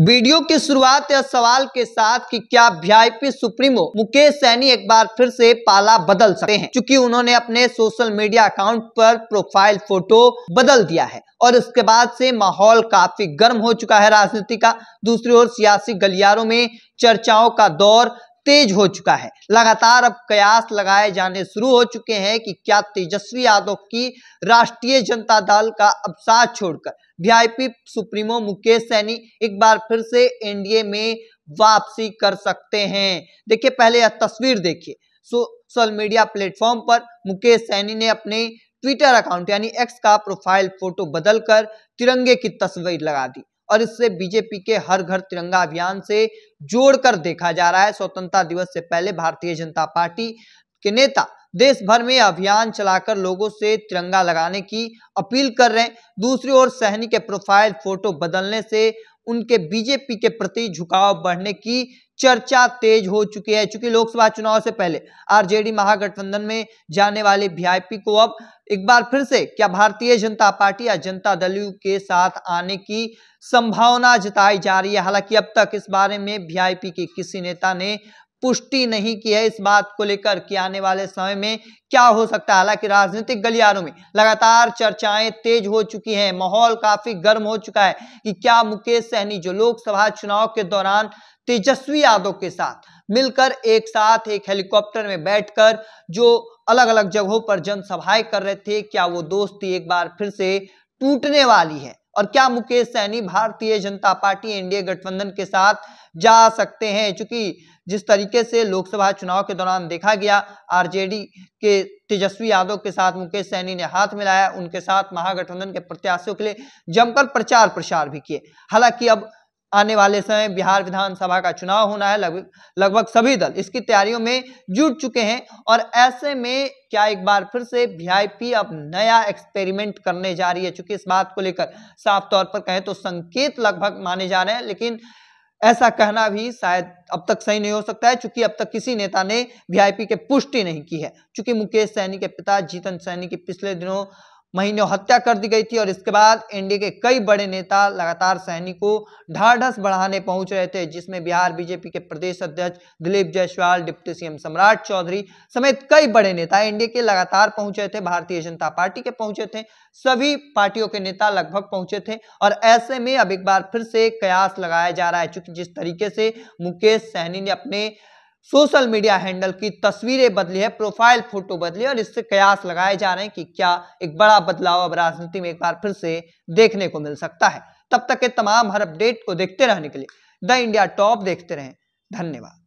video की शुरुआत या सवाल के साथ कि क्या वीआईपी सुप्रीमो मुकेश सैनी एक बार फिर से पाला बदल सकते हैं क्योंकि उन्होंने अपने सोशल मीडिया अकाउंट पर प्रोफाइल फोटो बदल दिया है और इसके बाद से माहौल काफी गर्म हो चुका है राजनीति का दूसरी ओर सियासी गलियारों में चर्चाओं का दौर तेज हो चुका है लगातार अब कयास लगाए जाने शुरू हो चुके हैं कि क्या तेजस्वी यादव की राष्ट्रीय जनता दल का अब साथ छोड़कर वीआईपी सुप्रीमो मुकेश सैनी एक बार फिर से एनडीए में वापसी कर सकते हैं देखिए पहले यह तस्वीर देखिए सोशल मीडिया प्लेटफॉर्म पर मुकेश सैनी ने अपने ट्विटर अकाउंट यानी एक्स का प्रोफाइल फोटो बदलकर तिरंगे की तस्वीर लगा दी और इससे बीजेपी के हर घर तिरंगा अभियान से जोड़कर देखा जा रहा है स्वतंत्रता दिवस से पहले भारतीय जनता पार्टी के नेता देश भर में अभियान चलाकर लोगों से तिरंगा लगाने की अपील कर रहे हैं दूसरी ओर सहनी के प्रोफाइल फोटो बदलने से उनके बीजेपी के प्रति झुकाव बढ़ने की चर्चा तेज हो चुकी है चूंकि लोकसभा चुनाव से पहले आरजेडी महागठबंधन में जाने वाले वीआईपी को अब एक बार फिर से क्या भारतीय जनता पार्टी या जनता दल के साथ आने की संभावना जताई जा रही है हालांकि अब तक इस बारे में वीआईपी के किसी नेता ने पुष्टि नहीं की है इस बात को लेकर कि आने वाले समय में क्या हो सकता है हालांकि राजनीतिक गलियारों में लगातार चर्चाएं तेज हो चुकी हैं माहौल काफी गर्म हो चुका है कि क्या मुकेश सहनी जो लोकसभा चुनाव के दौरान तेजस्वी यादव के साथ मिलकर एक साथ एक हेलीकॉप्टर में बैठकर जो अलग अलग जगहों पर जनसभाएं कर रहे थे क्या वो दोस्ती एक बार फिर से टूटने वाली है और क्या मुकेश सहनी भारतीय जनता पार्टी एनडीए गठबंधन के साथ जा सकते हैं चूंकि जिस तरीके से लोकसभा चुनाव के दौरान देखा गया आरजेडी के तेजस्वी यादव के साथ मुकेश सैनी ने हाथ मिलाया उनके साथ महागठबंधन के प्रत्याशियों के लिए जमकर प्रचार प्रसार भी किए हालांकि अब आने वाले समय बिहार विधानसभा का चुनाव होना है लगभग लगभग सभी दल इसकी तैयारियों में जुट चुके हैं और ऐसे में क्या एक बार फिर से वीआईपी अब नया एक्सपेरिमेंट करने जा रही है चूंकि इस बात को लेकर साफ तौर पर कहें तो संकेत लगभग माने जा रहे हैं लेकिन ऐसा कहना भी शायद अब तक सही नहीं हो सकता है क्योंकि अब तक किसी नेता ने वीआईपी के पुष्टि नहीं की है क्योंकि मुकेश सैनी के पिता जीतन सैनी की पिछले दिनों महीने हत्या कर दी गई थी और इसके बाद एनडीए के कई बड़े नेता लगातार सैनिकों ढाढ़स बढ़ाने पहुंच रहे थे जिसमें बिहार बीजेपी के प्रदेश अध्यक्ष दिलीप जायसवाल डिप्टी सीएम सम्राट चौधरी समेत कई बड़े नेता एनडीए के लगातार पहुंचे थे भारतीय जनता पार्टी के पहुंचे थे सभी पार्टियों के नेता लगभग पहुंचे थे और ऐसे में अब एक बार फिर से कयास लगाया जा रहा है चूंकि जिस तरीके से मुकेश सहनी ने अपने सोशल मीडिया हैंडल की तस्वीरें बदली है प्रोफाइल फोटो बदली और इससे कयास लगाए जा रहे हैं कि क्या एक बड़ा बदलाव अब राजनीति में एक बार फिर से देखने को मिल सकता है तब तक के तमाम हर अपडेट को देखते रहने के लिए द इंडिया टॉप देखते रहें धन्यवाद